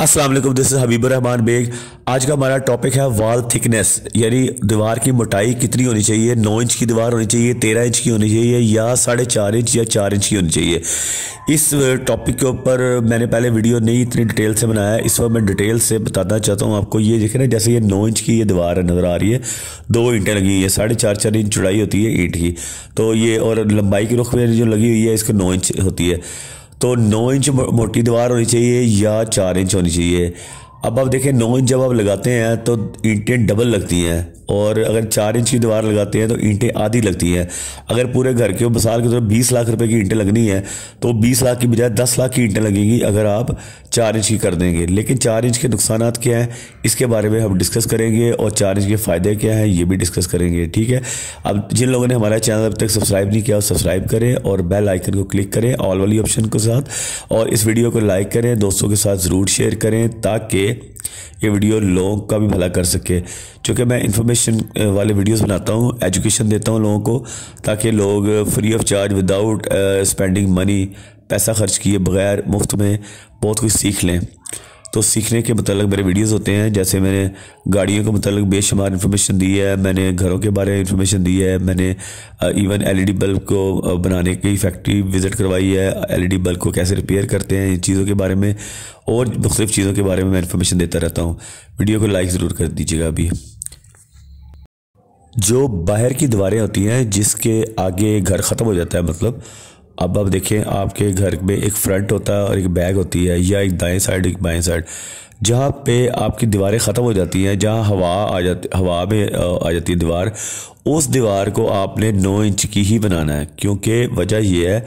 अस्सलाम वालेकुम this is Habibur Rahman Baig आज का हमारा टॉपिक है वॉल थिकनेस यानी दीवार की मोटाई कितनी होनी चाहिए नौ इंच की दीवार होनी चाहिए तेरह इंच की होनी चाहिए या साढ़े चार इंच या चार इंच की होनी चाहिए इस टॉपिक uh, के ऊपर uh, मैंने पहले वीडियो नहीं इतनी डिटेल से बनाया इस वक्त मैं डिटेल से बताना चाहता हूँ आपको ये देखें ना जैसे ये नौ इंच की ये दीवार नज़र आ रही है दो ईंटें लगी हुई है साढ़े चार चार इंच चौड़ाई होती है ईंट की तो ये और लंबाई की रुख में जो लगी हुई है इसको नौ इंच होती है तो नौ इंच मोटी दीवार होनी चाहिए या चार इंच होनी चाहिए अब आप देखें नौ इंच जब आप लगाते हैं तो ईंटें डबल लगती हैं और अगर चार इंच की दीवार लगाते हैं तो ईंटें आधी लगती हैं अगर पूरे घर के मिसाल के तौर तो बीस लाख रुपए की ईंटें लगनी है तो बीस लाख की बजाय दस लाख की ईंटें लगेंगी अगर आप चार इंच की कर देंगे लेकिन चार इंच के नुकसान क्या हैं इसके बारे में हम डिस्कस करेंगे और चार इंच के फ़ायदे क्या हैं ये भी डिस्कस करेंगे ठीक है अब जिन लोगों ने हमारा चैनल अब तक सब्सक्राइब नहीं किया सब्सक्राइब करें और बेल आइकन को क्लिक करें ऑल वाली ऑप्शन के साथ और इस वीडियो को लाइक करें दोस्तों के साथ ज़रूर शेयर करें ताकि ये वीडियो लोगों का भी भला कर सके क्योंकि मैं इन्फॉर्मेशन वाले वीडियोस बनाता हूँ एजुकेशन देता हूँ लोगों को ताकि लोग free of charge without spending money पैसा खर्च किए बगैर मुफ्त में बहुत कुछ सीख लें तो सीखने के मतलब मेरे वीडियोस होते हैं जैसे मैंने गाड़ियों के मतलब बेशुमार इन्फॉर्मेशन दी है मैंने घरों के बारे में इन्फॉर्मेशन दी है मैंने इवन एलईडी बल्ब को बनाने की फैक्ट्री विज़िट करवाई है एलईडी बल्ब को कैसे रिपेयर करते हैं इन चीज़ों के बारे में और मुख्तफ चीज़ों के बारे में मैं इन्फॉर्मेशन देता रहता हूँ वीडियो को लाइक ज़रूर कर दीजिएगा अभी जो बाहर की दीवारें होती हैं जिसके आगे घर ख़त्म हो जाता है मतलब अब आप देखें आपके घर में एक फ्रंट होता है और एक बैक होती है या एक दाएं साइड एक बाएं साइड जहाँ पे आपकी दीवारें ख़त्म हो जाती हैं जहाँ हवा आ जाती हवा में आ जाती है दीवार उस दीवार को आपने नौ इंच की ही बनाना है क्योंकि वजह यह है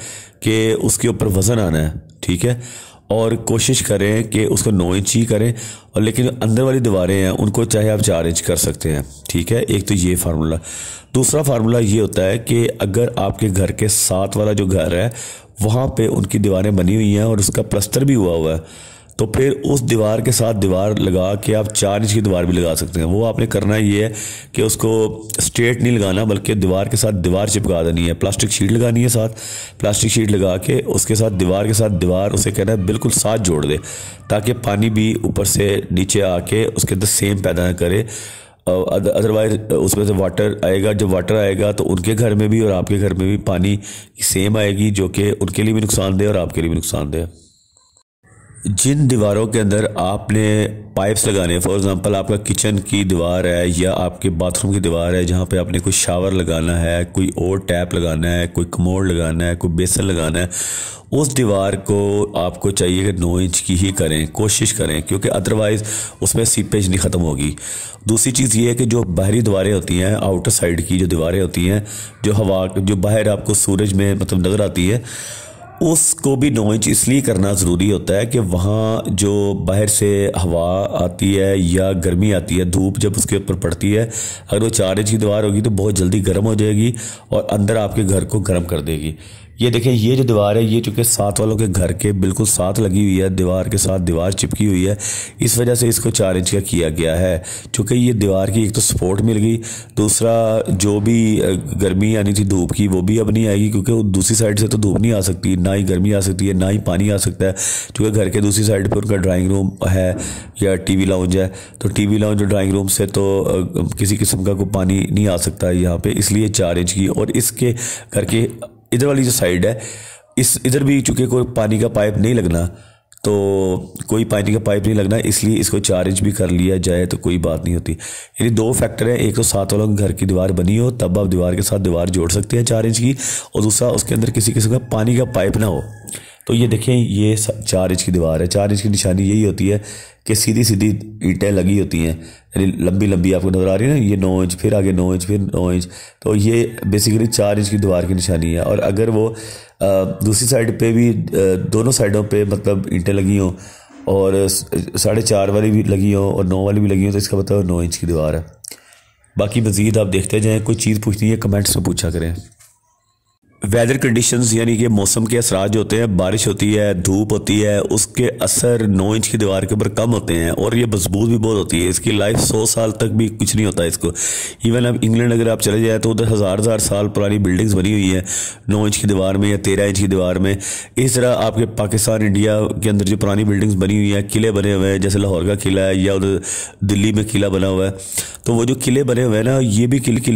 कि उसके ऊपर वज़न आना है ठीक है और कोशिश करें कि उसको नौ इंच ही करें और लेकिन अंदर वाली दीवारें हैं उनको चाहे आप चार इंच कर सकते हैं ठीक है एक तो ये फार्मूला दूसरा फार्मूला ये होता है कि अगर आपके घर के साथ वाला जो घर है वहाँ पे उनकी दीवारें बनी हुई हैं और उसका प्लस्तर भी हुआ हुआ है तो फिर उस दीवार के साथ दीवार लगा के आप चार इंच की दीवार भी लगा सकते हैं वो आपने करना ये है कि उसको स्ट्रेट नहीं लगाना बल्कि दीवार के साथ दीवार चिपका देनी है प्लास्टिक शीट लगानी है साथ प्लास्टिक शीट लगा के उसके साथ दीवार के साथ दीवार उसे कहना है बिल्कुल साथ जोड़ दे ताकि पानी भी ऊपर से नीचे आके उसके अंदर सेम पैदा ना करे अदरवाइज उसमें से वाटर आएगा जब वाटर आएगा तो उनके घर में भी और आपके घर में भी पानी सेम आएगी जो कि उनके लिए भी नुकसानदेह और आपके लिए भी नुकसानदेह जिन दीवारों के अंदर आपने पाइप्स लगाने फॉर एग्ज़ाम्पल आपका किचन की दीवार है या आपके बाथरूम की दीवार है जहाँ पे आपने कोई शावर लगाना है कोई और टैप लगाना है कोई कमोड लगाना है कोई बेसन लगाना है उस दीवार को आपको चाहिए कि नौ इंच की ही करें कोशिश करें क्योंकि अदरवाइज़ उसमें सीपेज नहीं ख़त्म होगी दूसरी चीज़ ये है कि जो बाहरी दीवारें होती हैं आउटर साइड की जो दीवारें होती हैं जो हवा जो बाहर आपको सूरज में मतलब नज़र आती है उसको भी नॉइज इसलिए करना ज़रूरी होता है कि वहाँ जो बाहर से हवा आती है या गर्मी आती है धूप जब उसके ऊपर पड़ती है अगर वो चार इंच की दीवार होगी तो बहुत जल्दी गर्म हो जाएगी और अंदर आपके घर को गर्म कर देगी ये देखें ये जो दीवार है ये चूँकि साथ वालों के घर के बिल्कुल साथ लगी हुई है दीवार के साथ दीवार चिपकी हुई है इस वजह से इसको चार इंच का किया गया है चूँकि ये दीवार की एक तो सपोर्ट मिल गई दूसरा जो भी गर्मी आनी थी धूप की वो भी अब नहीं आएगी क्योंकि दूसरी साइड से तो धूप नहीं आ सकती ना ही गर्मी आ सकती है ना ही पानी आ सकता है चूँकि घर के दूसरी साइड पर उनका ड्राइंग रूम है या टी वी लाउंज है तो टी वी लाउंज और ड्राइंग रूम से तो किसी किस्म का कोई पानी नहीं आ सकता यहाँ पर इसलिए चार इंच की और इसके घर के इधर वाली जो साइड है इस इधर भी चूँकि कोई पानी का पाइप नहीं लगना तो कोई पानी का पाइप नहीं लगना इसलिए इसको चार इंच भी कर लिया जाए तो कोई बात नहीं होती यानी दो फैक्टर हैं एक तो सात वालों घर की दीवार बनी हो तब आप दीवार के साथ दीवार जोड़ सकते हैं चार इंच की और दूसरा उसके अंदर किसी किस्म का पानी का पाइप ना हो तो ये देखें ये चार इंच की दीवार है चार इंच की निशानी यही होती है कि सीधी सीधी ईंटें लगी होती हैं यानी लंबी लंबी आपको नज़र आ रही है ना ये नौ इंच फिर आगे नौ इंच फिर नौ इंच तो ये बेसिकली चार इंच की दीवार की निशानी है और अगर वो दूसरी साइड पे भी दोनों साइडों पे मतलब ईंटें लगी हों और साढ़े चार वाली भी लगी हों और नौ वाली भी लगी हों तो इसका मतलब नौ इंच की दीवार है बाकी मज़ीद आप देखते जाएँ कोई चीज़ पूछनी है कमेंट्स में पूछा करें वेदर कंडीशंस यानी कि मौसम के असरा जो होते हैं बारिश होती है धूप होती है उसके असर नौ इंच की दीवार के ऊपर कम होते हैं और ये मजबूत भी बहुत होती है इसकी लाइफ सौ साल तक भी कुछ नहीं होता इसको इवन अब इंग्लैंड अगर आप चले जाए तो उधर हज़ार हज़ार साल पुरानी बिल्डिंग्स बनी हुई हैं नौ इंच की दीवार में या तेरह इंच की दीवार में इस तरह आपके पाकिस्तान इंडिया के अंदर जो पुरानी बिल्डिंग्स बनी हुई हैं किले बने हुए हैं जैसे लाहौर का किला है या उधर दिल्ली में किला बना हुआ है तो वो जो किले बने हुए हैं ना ये भी किले